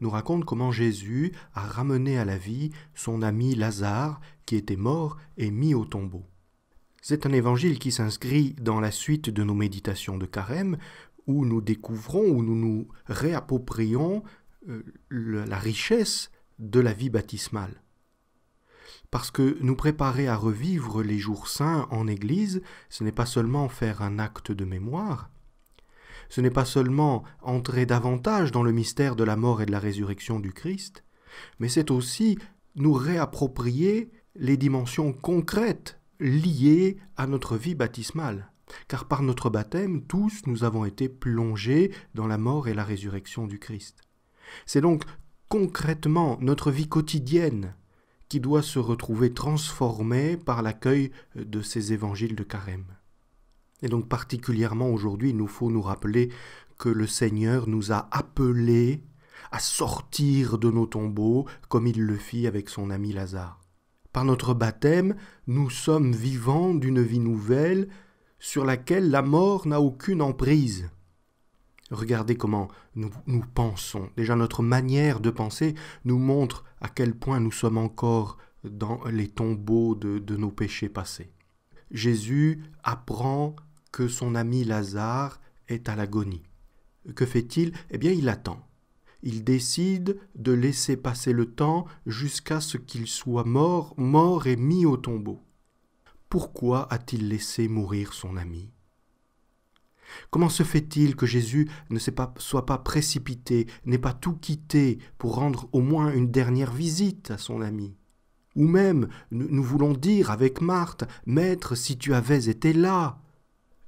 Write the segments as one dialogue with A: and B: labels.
A: nous raconte comment Jésus a ramené à la vie son ami Lazare, qui était mort et mis au tombeau. C'est un évangile qui s'inscrit dans la suite de nos méditations de carême, où nous découvrons, où nous nous réapproprions euh, la richesse de la vie baptismale. Parce que nous préparer à revivre les jours saints en Église, ce n'est pas seulement faire un acte de mémoire, ce n'est pas seulement entrer davantage dans le mystère de la mort et de la résurrection du Christ, mais c'est aussi nous réapproprier les dimensions concrètes liées à notre vie baptismale. Car par notre baptême, tous nous avons été plongés dans la mort et la résurrection du Christ. C'est donc concrètement notre vie quotidienne qui doit se retrouver transformée par l'accueil de ces évangiles de carême. Et donc particulièrement aujourd'hui, il nous faut nous rappeler que le Seigneur nous a appelés à sortir de nos tombeaux comme il le fit avec son ami Lazare. Par notre baptême, nous sommes vivants d'une vie nouvelle sur laquelle la mort n'a aucune emprise. Regardez comment nous, pensons. Déjà notre manière de penser nous montre à quel point nous sommes encore dans les tombeaux de nos péchés passés. Jésus apprend que son ami Lazare est à l'agonie. Que fait-il Eh bien, il attend. Il décide de laisser passer le temps jusqu'à ce qu'il soit mort, mort et mis au tombeau. Pourquoi a-t-il laissé mourir son ami Comment se fait-il que Jésus ne soit pas précipité, n'ait pas tout quitté pour rendre au moins une dernière visite à son ami Ou même, nous voulons dire avec Marthe, Maître, si tu avais été là,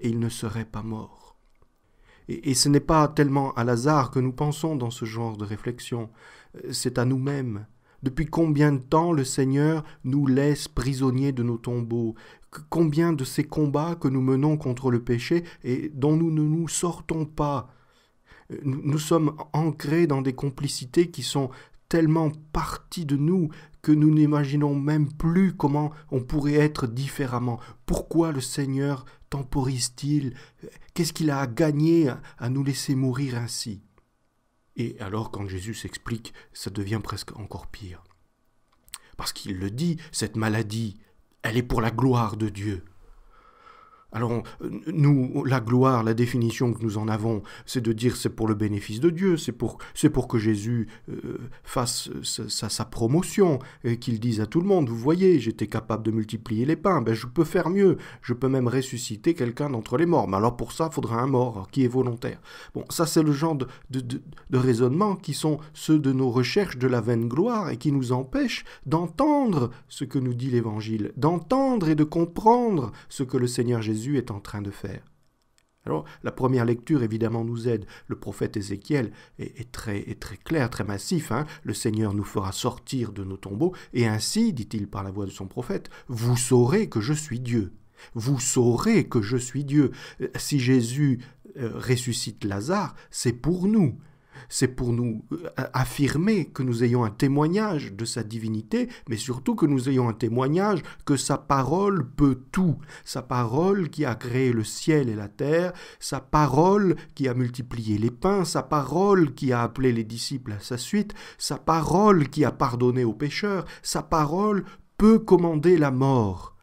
A: et il ne serait pas mort. Et, ce n'est pas tellement à Lazare que nous pensons dans ce genre de réflexion, euh, c'est à nous-mêmes. Depuis combien de temps le Seigneur nous laisse prisonniers de nos tombeaux Combien de ces combats que nous menons contre le péché et dont nous ne nous sortons pas euh, nous, sommes ancrés dans des complicités qui sont tellement parties de nous que nous n'imaginons même plus comment on pourrait être différemment. Pourquoi le Seigneur temporise-t-il Qu'est-ce qu'il a à gagner à nous laisser mourir ainsi Et alors quand Jésus s'explique, ça devient presque encore pire. Parce qu'il le dit, cette maladie, elle est pour la gloire de Dieu. Alors, nous, la gloire, la définition que nous en avons, c'est de dire c'est pour le bénéfice de Dieu, c'est pour, c'est pour que Jésus euh, fasse euh, sa, sa promotion, et qu'il dise à tout le monde, vous voyez, j'étais capable de multiplier les pains, ben, je peux faire mieux, je peux même ressusciter quelqu'un d'entre les morts. Mais alors pour ça, il faudra un mort qui est volontaire. Bon, ça c'est le genre de, de, de, qui sont ceux de nos recherches de la vaine gloire et qui nous empêchent d'entendre ce que nous dit l'Évangile, d'entendre et de comprendre ce que le Seigneur Jésus est en train de faire. Alors, la première lecture, évidemment, nous aide. Le prophète Ézéchiel est, très, très, clair, très massif. Hein. le Seigneur nous fera sortir de nos tombeaux, et ainsi, dit-il par la voix de son prophète, vous saurez que je suis Dieu. Vous saurez que je suis Dieu. Euh, si Jésus euh, ressuscite Lazare, c'est pour nous c'est pour nous euh, affirmer que nous ayons un témoignage de sa divinité, mais surtout que nous ayons un témoignage que sa parole peut tout, sa parole qui a créé le ciel et la terre, sa parole qui a multiplié les pains, sa parole qui a appelé les disciples à sa suite, sa parole qui a pardonné aux pécheurs, sa parole peut commander la mort.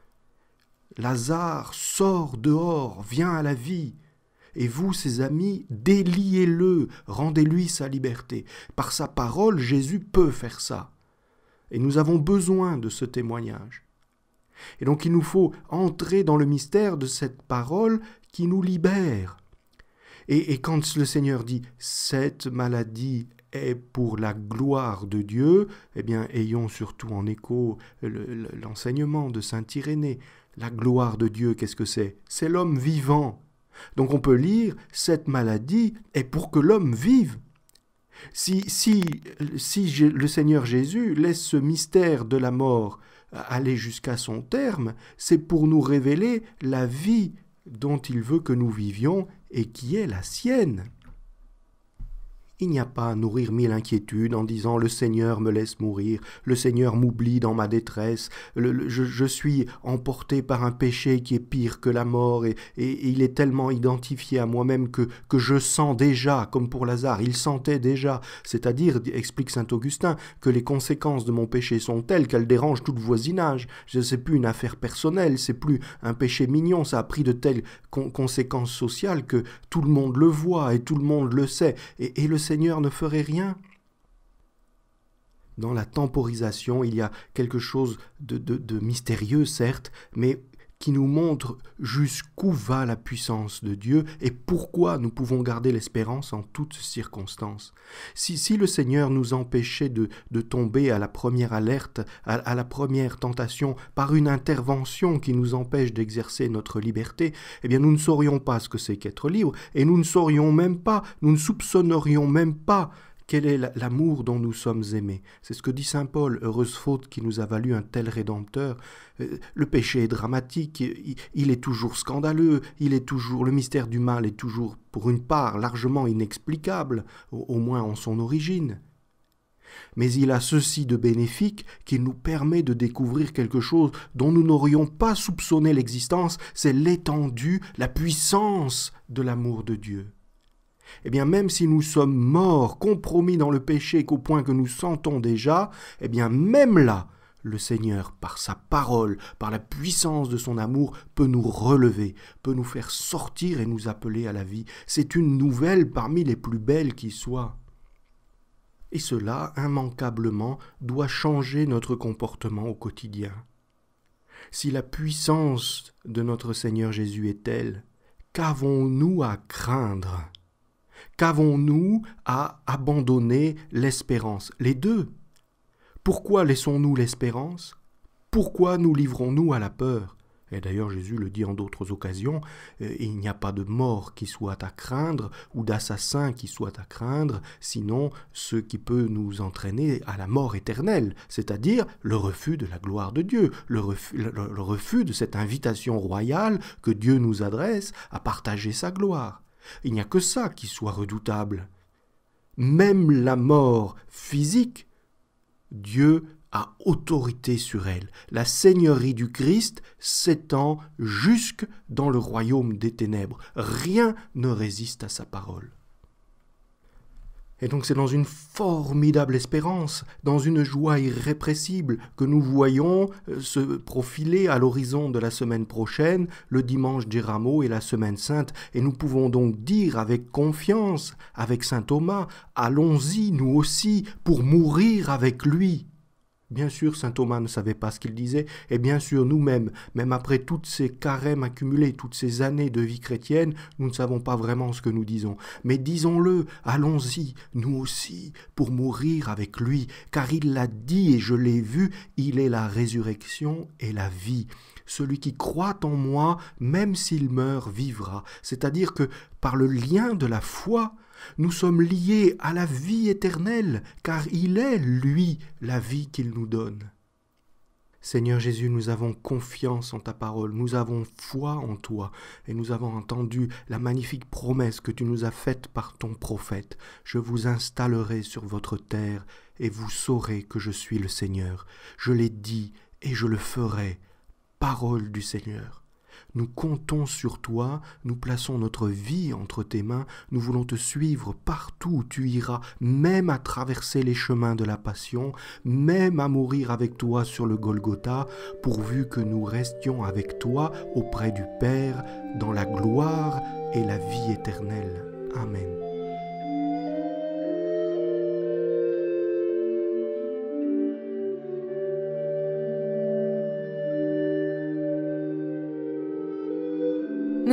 A: Lazare sort dehors, vient à la vie. Et vous, ses amis, déliez-le, rendez-lui sa liberté. Par sa parole, Jésus peut faire ça. Et nous avons besoin de ce témoignage. Et donc il nous faut entrer dans le mystère de cette parole qui nous libère. Et, quand le Seigneur dit ⁇ Cette maladie est pour la gloire de Dieu ⁇ eh bien ayons surtout en écho l'enseignement de Saint Irénée. La gloire de Dieu, qu'est-ce que c'est C'est l'homme vivant donc on peut lire, cette maladie est pour que l'homme vive. Si, si, si le Seigneur Jésus laisse ce mystère de la mort euh, aller jusqu'à son terme, c'est pour nous révéler la vie dont il veut que nous vivions et qui est la sienne. Il n'y a pas à nourrir mille inquiétudes en disant le Seigneur me laisse mourir, le Seigneur m'oublie dans ma détresse, je, suis emporté par un péché qui est pire que la mort et, il est tellement identifié à moi-même que, que je sens déjà, comme pour Lazare, il sentait déjà, c'est-à-dire, explique saint Augustin, que les conséquences de mon péché sont telles qu'elles dérangent tout le voisinage. Ce n'est plus une affaire personnelle, c'est plus un péché mignon, ça a pris de telles conséquences sociales que tout le monde le voit et tout le monde le sait. Et, et le Seigneur ne ferait rien. Dans la temporisation, il y a quelque chose de, mystérieux, certes, mais qui nous montre jusqu'où va la puissance de Dieu et pourquoi nous pouvons garder l'espérance en toutes circonstances. Si, si le Seigneur nous empêchait de, tomber à la première alerte, à, la première tentation, par une intervention qui nous empêche d'exercer notre liberté, eh bien nous ne saurions pas ce que c'est qu'être libre et nous ne saurions même pas, nous ne soupçonnerions même pas quel est l'amour dont nous sommes aimés C'est ce que dit Saint Paul, heureuse faute qui nous a valu un tel Rédempteur. Euh, le péché est dramatique, il est toujours scandaleux, il est toujours le mystère du mal est toujours, pour une part, largement inexplicable, au moins en son origine. Mais il a ceci de bénéfique qu'il nous permet de découvrir quelque chose dont nous n'aurions pas soupçonné l'existence, c'est l'étendue, la puissance de l'amour de Dieu eh bien même si nous sommes morts, compromis dans le péché qu'au point que nous sentons déjà, eh bien même là, le Seigneur, par sa parole, par la puissance de son amour, peut nous relever, peut nous faire sortir et nous appeler à la vie. C'est une nouvelle parmi les plus belles qui soient. Et cela, immanquablement, doit changer notre comportement au quotidien. Si la puissance de notre Seigneur Jésus est telle, qu'avons-nous à craindre qu'avons-nous à abandonner l'espérance Les deux. Pourquoi laissons-nous l'espérance Pourquoi nous livrons-nous à la peur et d'ailleurs Jésus le dit en d'autres occasions, euh, il n'y a pas de mort qui soit à craindre ou d'assassin qui soit à craindre, sinon ce qui peut nous entraîner à la mort éternelle, c'est-à-dire le refus de la gloire de Dieu, le refus de cette invitation royale que Dieu nous adresse à partager sa gloire. Il n'y a que ça qui soit redoutable. Même la mort physique, Dieu a autorité sur elle. La seigneurie du Christ s'étend jusque dans le royaume des ténèbres. Rien ne résiste à sa parole. Et donc c'est dans une formidable espérance, dans une joie irrépressible, que nous voyons euh, se profiler à l'horizon de la semaine prochaine, le dimanche des rameaux et la semaine sainte, et nous pouvons donc dire avec confiance, avec Saint Thomas, allons-y nous aussi pour mourir avec lui. Bien sûr, saint Thomas ne savait pas ce qu'il disait, et bien sûr, nous-mêmes, même après toutes ces carèmes accumulées, toutes ces années de vie chrétienne, nous ne savons pas vraiment ce que nous disons. Mais disons-le, allons-y, nous aussi, pour mourir avec lui, car il l'a dit et je l'ai vu, il est la résurrection et la vie. Celui qui croit en moi, même s'il meurt, vivra. C'est-à-dire que par le lien de la foi, nous sommes liés à la vie éternelle, car il est, lui, la vie qu'il nous donne. Seigneur Jésus, nous avons confiance en ta parole, nous avons foi en toi, et nous avons entendu la magnifique promesse que tu nous as faite par ton prophète. Je vous installerai sur votre terre, et vous saurez que je suis le Seigneur. Je l'ai dit, et je le ferai. Parole du Seigneur. Nous comptons sur toi, nous plaçons notre vie entre tes mains, nous voulons te suivre partout où tu iras, même à traverser les chemins de la passion, même à mourir avec toi sur le Golgotha, pourvu que nous restions avec toi auprès du Père dans la gloire et la vie éternelle. Amen.